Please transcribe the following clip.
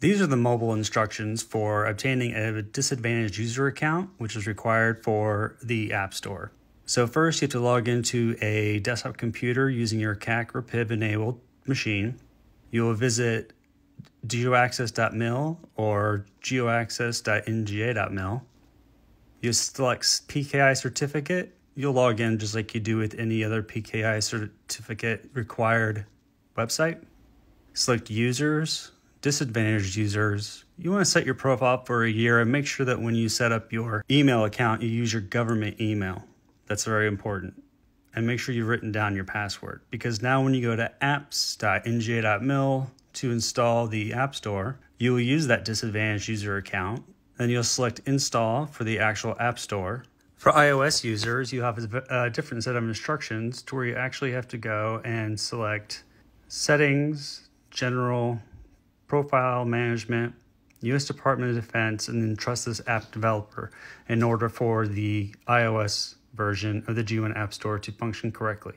These are the mobile instructions for obtaining a disadvantaged user account, which is required for the App Store. So first you have to log into a desktop computer using your CAC or PIB enabled machine. You will visit geoaccess.mil or geoaccess.nga.mil. You select PKI certificate. You'll log in just like you do with any other PKI certificate required website. Select users, disadvantaged users, you want to set your profile for a year and make sure that when you set up your email account, you use your government email. That's very important. And make sure you've written down your password because now when you go to apps.nga.mil to install the App Store, you will use that disadvantaged user account. Then you'll select install for the actual App Store. For iOS users, you have a different set of instructions to where you actually have to go and select settings, general, profile management, U.S. Department of Defense, and then trust this app developer in order for the iOS version of the G1 App Store to function correctly.